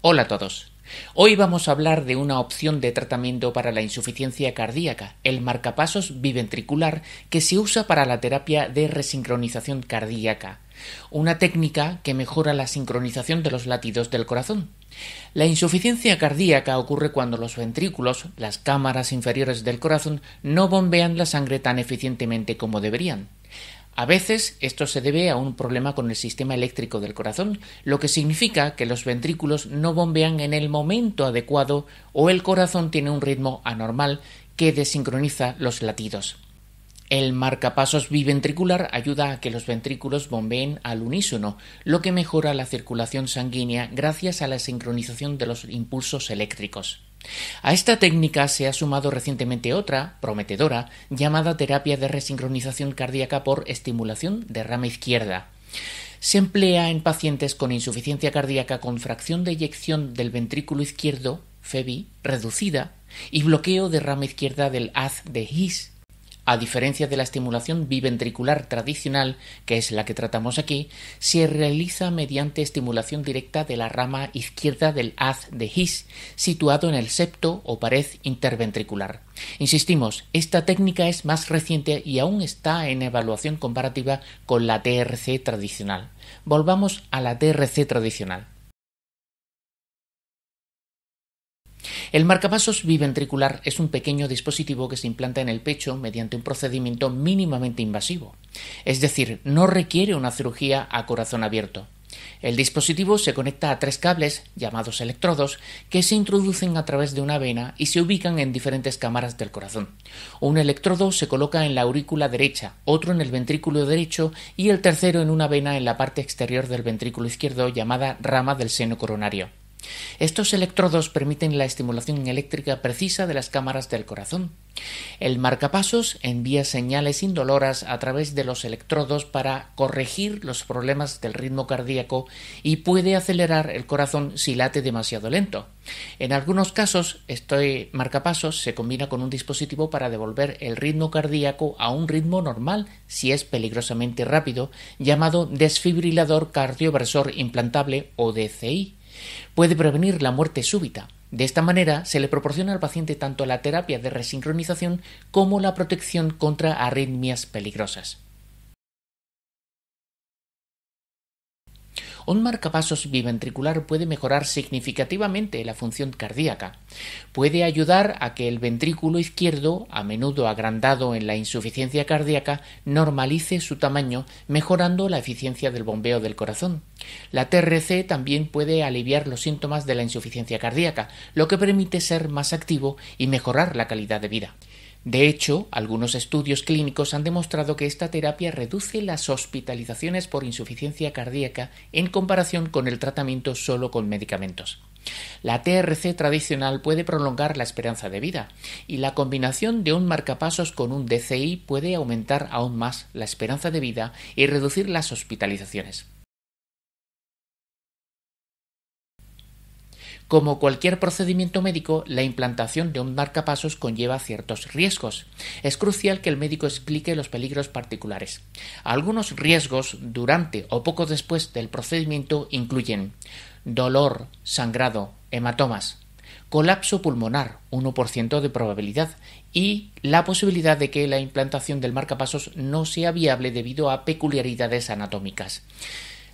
Hola a todos. Hoy vamos a hablar de una opción de tratamiento para la insuficiencia cardíaca, el marcapasos biventricular que se usa para la terapia de resincronización cardíaca, una técnica que mejora la sincronización de los latidos del corazón. La insuficiencia cardíaca ocurre cuando los ventrículos, las cámaras inferiores del corazón, no bombean la sangre tan eficientemente como deberían. A veces esto se debe a un problema con el sistema eléctrico del corazón, lo que significa que los ventrículos no bombean en el momento adecuado o el corazón tiene un ritmo anormal que desincroniza los latidos. El marcapasos biventricular ayuda a que los ventrículos bombeen al unísono, lo que mejora la circulación sanguínea gracias a la sincronización de los impulsos eléctricos. A esta técnica se ha sumado recientemente otra, prometedora, llamada terapia de resincronización cardíaca por estimulación de rama izquierda. Se emplea en pacientes con insuficiencia cardíaca con fracción de eyección del ventrículo izquierdo, FEBI, reducida y bloqueo de rama izquierda del haz de His, a diferencia de la estimulación biventricular tradicional, que es la que tratamos aquí, se realiza mediante estimulación directa de la rama izquierda del haz de His, situado en el septo o pared interventricular. Insistimos, esta técnica es más reciente y aún está en evaluación comparativa con la TRC tradicional. Volvamos a la TRC tradicional. El marcapasos biventricular es un pequeño dispositivo que se implanta en el pecho mediante un procedimiento mínimamente invasivo, es decir, no requiere una cirugía a corazón abierto. El dispositivo se conecta a tres cables, llamados electrodos, que se introducen a través de una vena y se ubican en diferentes cámaras del corazón. Un electrodo se coloca en la aurícula derecha, otro en el ventrículo derecho y el tercero en una vena en la parte exterior del ventrículo izquierdo llamada rama del seno coronario. Estos electrodos permiten la estimulación eléctrica precisa de las cámaras del corazón. El marcapasos envía señales indoloras a través de los electrodos para corregir los problemas del ritmo cardíaco y puede acelerar el corazón si late demasiado lento. En algunos casos, este marcapasos se combina con un dispositivo para devolver el ritmo cardíaco a un ritmo normal si es peligrosamente rápido, llamado desfibrilador cardioversor implantable o DCI. Puede prevenir la muerte súbita. De esta manera se le proporciona al paciente tanto la terapia de resincronización como la protección contra arritmias peligrosas. un marcapasos biventricular puede mejorar significativamente la función cardíaca. Puede ayudar a que el ventrículo izquierdo, a menudo agrandado en la insuficiencia cardíaca, normalice su tamaño, mejorando la eficiencia del bombeo del corazón. La TRC también puede aliviar los síntomas de la insuficiencia cardíaca, lo que permite ser más activo y mejorar la calidad de vida. De hecho, algunos estudios clínicos han demostrado que esta terapia reduce las hospitalizaciones por insuficiencia cardíaca en comparación con el tratamiento solo con medicamentos. La TRC tradicional puede prolongar la esperanza de vida y la combinación de un marcapasos con un DCI puede aumentar aún más la esperanza de vida y reducir las hospitalizaciones. Como cualquier procedimiento médico, la implantación de un marcapasos conlleva ciertos riesgos. Es crucial que el médico explique los peligros particulares. Algunos riesgos durante o poco después del procedimiento incluyen dolor, sangrado, hematomas, colapso pulmonar, 1% de probabilidad, y la posibilidad de que la implantación del marcapasos no sea viable debido a peculiaridades anatómicas.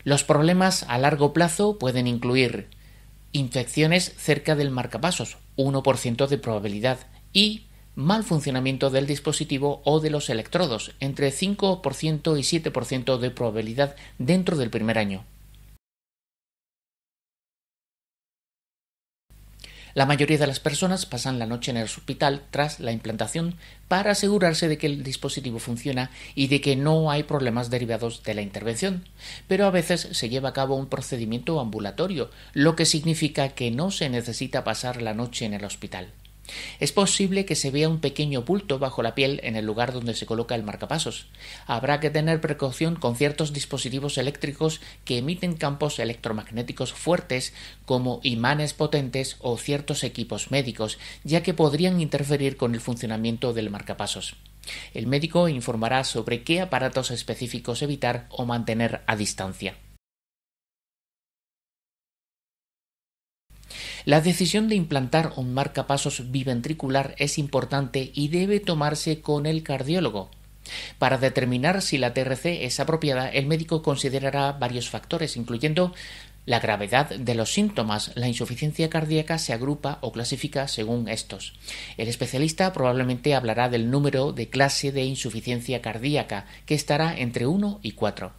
Los problemas a largo plazo pueden incluir infecciones cerca del marcapasos, 1% de probabilidad, y mal funcionamiento del dispositivo o de los electrodos, entre 5% y 7% de probabilidad dentro del primer año. La mayoría de las personas pasan la noche en el hospital tras la implantación para asegurarse de que el dispositivo funciona y de que no hay problemas derivados de la intervención. Pero a veces se lleva a cabo un procedimiento ambulatorio, lo que significa que no se necesita pasar la noche en el hospital. Es posible que se vea un pequeño bulto bajo la piel en el lugar donde se coloca el marcapasos. Habrá que tener precaución con ciertos dispositivos eléctricos que emiten campos electromagnéticos fuertes como imanes potentes o ciertos equipos médicos, ya que podrían interferir con el funcionamiento del marcapasos. El médico informará sobre qué aparatos específicos evitar o mantener a distancia. La decisión de implantar un marcapasos biventricular es importante y debe tomarse con el cardiólogo. Para determinar si la TRC es apropiada, el médico considerará varios factores, incluyendo la gravedad de los síntomas, la insuficiencia cardíaca se agrupa o clasifica según estos. El especialista probablemente hablará del número de clase de insuficiencia cardíaca, que estará entre 1 y 4.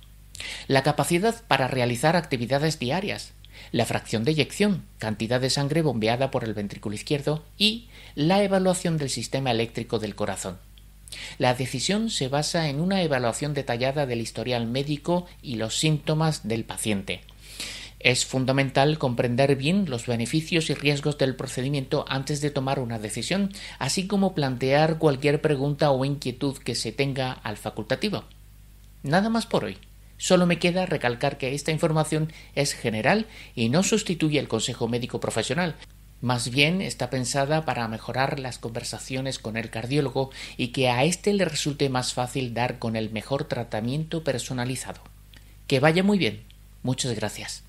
La capacidad para realizar actividades diarias, la fracción de eyección, cantidad de sangre bombeada por el ventrículo izquierdo y la evaluación del sistema eléctrico del corazón. La decisión se basa en una evaluación detallada del historial médico y los síntomas del paciente. Es fundamental comprender bien los beneficios y riesgos del procedimiento antes de tomar una decisión, así como plantear cualquier pregunta o inquietud que se tenga al facultativo. Nada más por hoy. Solo me queda recalcar que esta información es general y no sustituye el consejo médico profesional. Más bien está pensada para mejorar las conversaciones con el cardiólogo y que a éste le resulte más fácil dar con el mejor tratamiento personalizado. Que vaya muy bien. Muchas gracias.